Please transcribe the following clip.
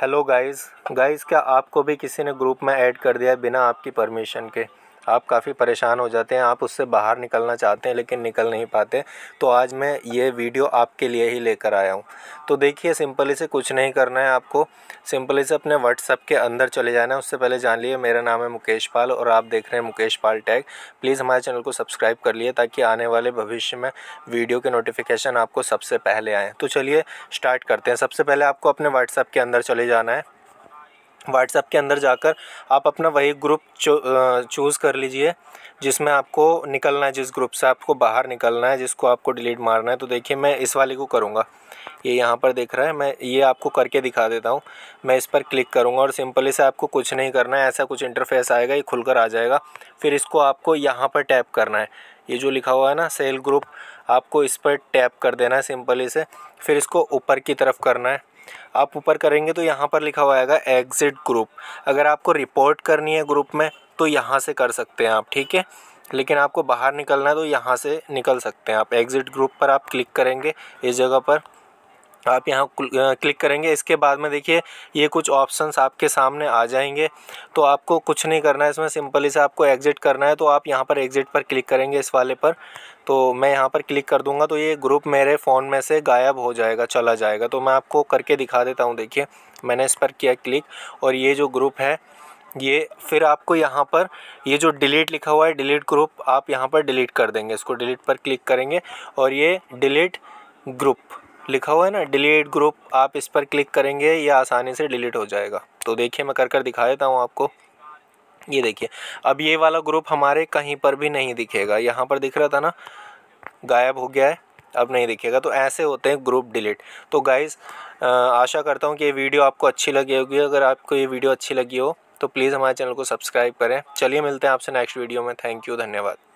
hello guys guys क्या आपको भी किसी ने ग्रुप में ऐड कर दिया है बिना आपकी परमिशन के आप काफ़ी परेशान हो जाते हैं आप उससे बाहर निकलना चाहते हैं लेकिन निकल नहीं पाते तो आज मैं ये वीडियो आपके लिए ही लेकर आया हूँ तो देखिए सिंपली से कुछ नहीं करना है आपको सिंपली से अपने व्हाट्सअप के अंदर चले जाना है उससे पहले जान लिए मेरा नाम है मुकेश पाल और आप देख रहे हैं मुकेश पाल टैग प्लीज़ हमारे चैनल को सब्सक्राइब कर लिए ताकि आने वाले भविष्य में वीडियो के नोटिफिकेशन आपको सबसे पहले आएँ तो चलिए स्टार्ट करते हैं सबसे पहले आपको अपने व्हाट्सअप के अंदर चले जाना है व्हाट्सएप के अंदर जाकर आप अपना वही ग्रुप चूज़ कर लीजिए जिसमें आपको निकलना है जिस ग्रुप से आपको बाहर निकलना है जिसको आपको डिलीट मारना है तो देखिए मैं इस वाले को करूँगा ये यहाँ पर देख रहा है मैं ये आपको करके दिखा देता हूँ मैं इस पर क्लिक करूँगा और सिंपली से आपको कुछ नहीं करना है ऐसा कुछ इंटरफेस आएगा ये खुलकर आ जाएगा फिर इसको आपको यहाँ पर टैप करना है ये जो लिखा हुआ है ना सेल ग्रुप आपको इस पर टैप कर देना है सिंपली से फिर इसको ऊपर की तरफ करना है आप ऊपर करेंगे तो यहाँ पर लिखा हुआ आएगा एग्ज़िट ग्रुप अगर आपको रिपोर्ट करनी है ग्रुप में तो यहाँ से कर सकते हैं आप ठीक है लेकिन आपको बाहर निकलना है तो यहाँ से निकल सकते हैं आप एग्ज़िट ग्रुप पर आप क्लिक करेंगे इस जगह पर आप यहाँ क्लिक करेंगे इसके बाद में देखिए ये कुछ ऑप्शंस आपके सामने आ जाएंगे तो आपको कुछ नहीं करना है इसमें सिंपली से आपको एग्ज़िट करना है तो आप यहाँ पर एग्ज़िट पर क्लिक करेंगे इस वाले पर तो मैं यहाँ पर क्लिक कर दूँगा तो ये ग्रुप मेरे फ़ोन में से गायब हो जाएगा चला जाएगा तो मैं आपको करके दिखा देता हूँ देखिए मैंने इस पर किया क्लिक और ये जो ग्रुप है ये फिर आपको यहाँ पर ये जो डिलीट लिखा हुआ है डिलीट ग्रुप आप यहाँ पर डिलीट कर देंगे इसको डिलीट पर क्लिक करेंगे और ये डिलीट ग्रुप लिखा हुआ है ना डिलीट ग्रुप आप इस पर क्लिक करेंगे ये आसानी से डिलीट हो जाएगा तो देखिए मैं कर कर दिखा देता हूँ आपको ये देखिए अब ये वाला ग्रुप हमारे कहीं पर भी नहीं दिखेगा यहाँ पर दिख रहा था ना गायब हो गया है अब नहीं दिखेगा तो ऐसे होते हैं ग्रुप डिलीट तो गाइज़ आशा करता हूँ कि ये वीडियो आपको अच्छी लगी होगी अगर आपको ये वीडियो अच्छी लगी हो तो प्लीज़ हमारे चैनल को सब्सक्राइब करें चलिए मिलते हैं आपसे नेक्स्ट वीडियो में थैंक यू धन्यवाद